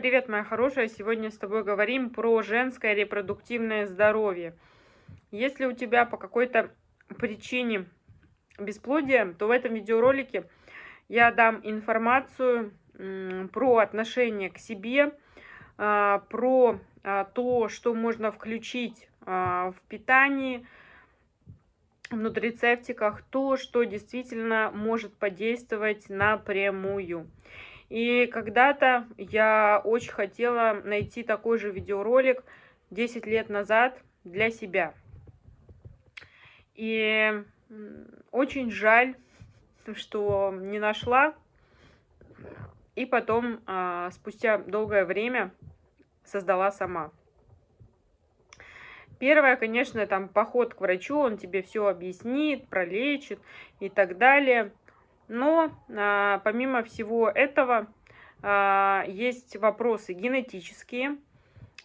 привет, моя хорошая! Сегодня с тобой говорим про женское репродуктивное здоровье. Если у тебя по какой-то причине бесплодие, то в этом видеоролике я дам информацию про отношение к себе, а, про а, то, что можно включить а, в питании, в нутрицептиках, то, что действительно может подействовать напрямую. И когда-то я очень хотела найти такой же видеоролик 10 лет назад для себя. И очень жаль, что не нашла. И потом, а, спустя долгое время, создала сама. Первое, конечно, там поход к врачу, он тебе все объяснит, пролечит и так далее. Но а, помимо всего этого а, есть вопросы генетические.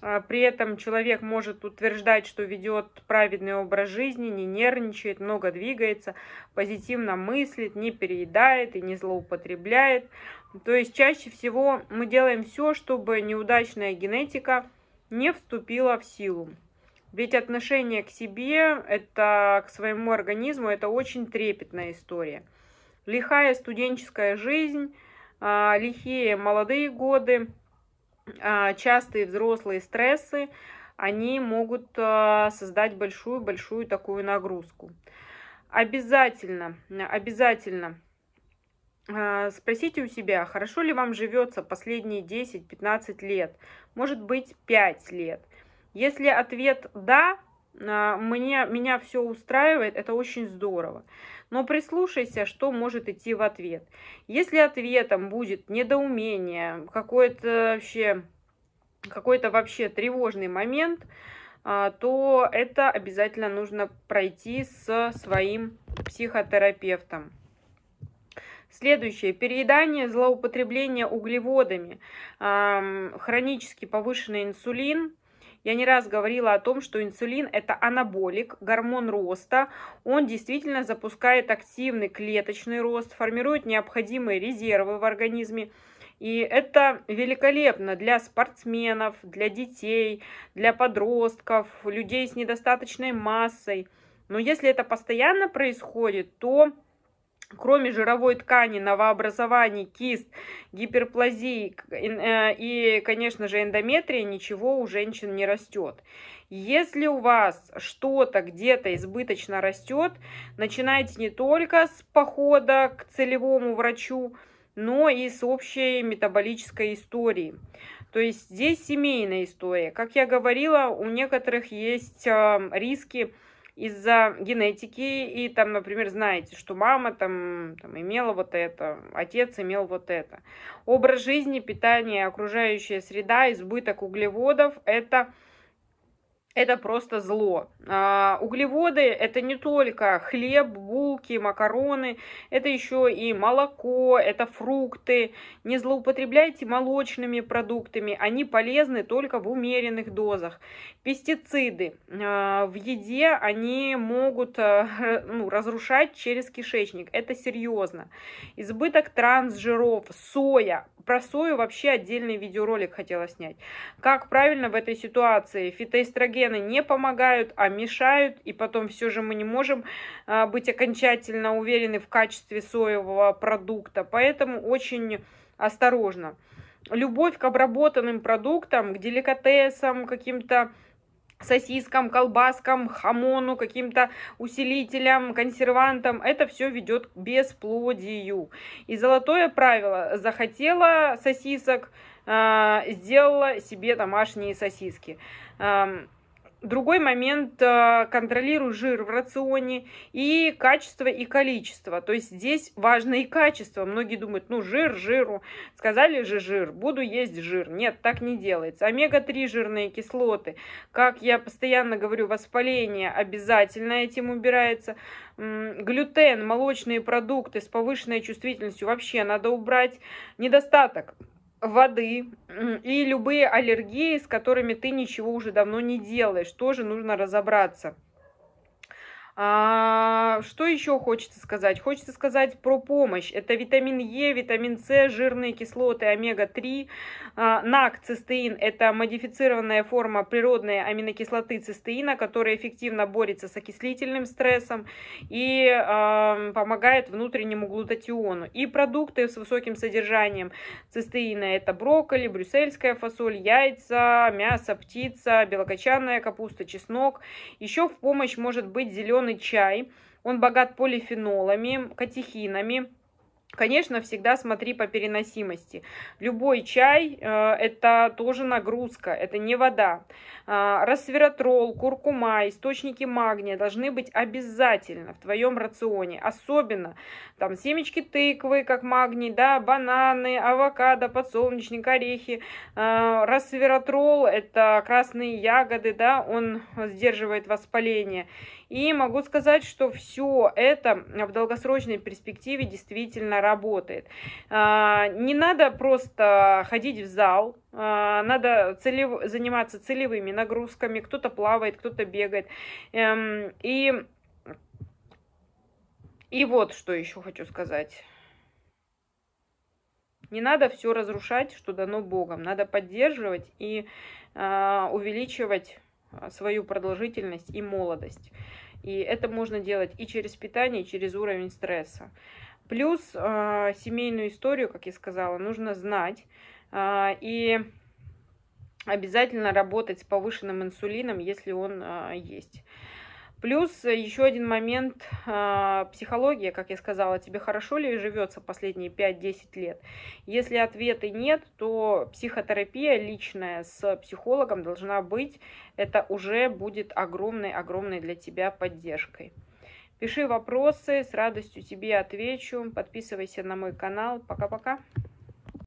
А, при этом человек может утверждать, что ведет праведный образ жизни, не нервничает, много двигается, позитивно мыслит, не переедает и не злоупотребляет. То есть чаще всего мы делаем все, чтобы неудачная генетика не вступила в силу. Ведь отношение к себе, это к своему организму, это очень трепетная история – лихая студенческая жизнь, а, лихие молодые годы, а, частые взрослые стрессы, они могут а, создать большую-большую такую нагрузку. Обязательно, обязательно спросите у себя, хорошо ли вам живется последние 10-15 лет, может быть 5 лет. Если ответ «да», а, мне, меня все устраивает, это очень здорово. Но прислушайся, что может идти в ответ. Если ответом будет недоумение, какой-то вообще, какой-то вообще тревожный момент, а, то это обязательно нужно пройти со своим психотерапевтом. Следующее. Переедание, злоупотребление углеводами, хронически повышенный инсулин – я не раз говорила о том, что инсулин это анаболик, гормон роста. Он действительно запускает активный клеточный рост, формирует необходимые резервы в организме. И это великолепно для спортсменов, для детей, для подростков, людей с недостаточной массой. Но если это постоянно происходит, то Кроме жировой ткани, новообразований, кист, гиперплазии э, и, конечно же, эндометрия, ничего у женщин не растет. Если у вас что-то где-то избыточно растет, начинайте не только с похода к целевому врачу, но и с общей метаболической истории. То есть здесь семейная история. Как я говорила, у некоторых есть э, риски из-за генетики, и там, например, знаете, что мама там, там имела вот это, отец имел вот это. Образ жизни, питание, окружающая среда, избыток углеводов – это это просто зло. А, углеводы это не только хлеб, булки, макароны, это еще и молоко, это фрукты. Не злоупотребляйте молочными продуктами, они полезны только в умеренных дозах. Пестициды а, в еде они могут а, ну, разрушать через кишечник, это серьезно. Избыток трансжиров, соя, про сою вообще отдельный видеоролик хотела снять. Как правильно в этой ситуации? Фитоэстрогены не помогают, а мешают, и потом все же мы не можем а, быть окончательно уверены в качестве соевого продукта. Поэтому очень осторожно. Любовь к обработанным продуктам, к деликатесам, каким-то сосискам, колбаскам, хамону, каким-то усилителям, консервантам. Это все ведет к бесплодию. И золотое правило. Захотела сосисок, а, сделала себе домашние сосиски. Другой момент, э, контролируй жир в рационе и качество и количество. То есть здесь важно и качество. Многие думают, ну жир жиру, сказали же жир, буду есть жир. Нет, так не делается. Омега-3 жирные кислоты, как я постоянно говорю, воспаление обязательно этим убирается. Глютен, молочные продукты с повышенной чувствительностью вообще надо убрать. Недостаток воды и любые аллергии, с которыми ты ничего уже давно не делаешь. Тоже нужно разобраться. А, что еще хочется сказать? Хочется сказать про помощь. Это витамин Е, витамин С, жирные кислоты, омега-3. А, НАК, цистеин – это модифицированная форма природной аминокислоты цистеина, которая эффективно борется с окислительным стрессом и а, помогает внутреннему глутатиону. И продукты с высоким содержанием цистеина – это брокколи, брюссельская фасоль, яйца, мясо, птица, белокочанная капуста, чеснок. Еще в помощь может быть зеленый зеленый чай. Он богат полифенолами, катехинами, Конечно, всегда смотри по переносимости. Любой чай э, это тоже нагрузка, это не вода. Э, Росвератрол, куркума, источники магния должны быть обязательно в твоем рационе. Особенно там семечки тыквы, как магний, да, бананы, авокадо, подсолнечник, орехи. Э, Росвератрол это красные ягоды, да, он сдерживает воспаление. И могу сказать, что все это в долгосрочной перспективе действительно работает. А, не надо просто ходить в зал, а, надо целев... заниматься целевыми нагрузками, кто-то плавает, кто-то бегает. Эм, и... И вот что еще хочу сказать. Не надо все разрушать, что дано Богом. Надо поддерживать и э, увеличивать свою продолжительность и молодость. И это можно делать и через питание, и через уровень стресса. Плюс э, семейную историю, как я сказала, нужно знать. Э, и обязательно работать с повышенным инсулином, если он э, есть. Плюс еще один момент э, психология, как я сказала, тебе хорошо ли живется последние 5-10 лет? Если ответы нет, то психотерапия личная с психологом должна быть, это уже будет огромной-огромной для тебя поддержкой. Пиши вопросы, с радостью тебе отвечу. Подписывайся на мой канал. Пока-пока.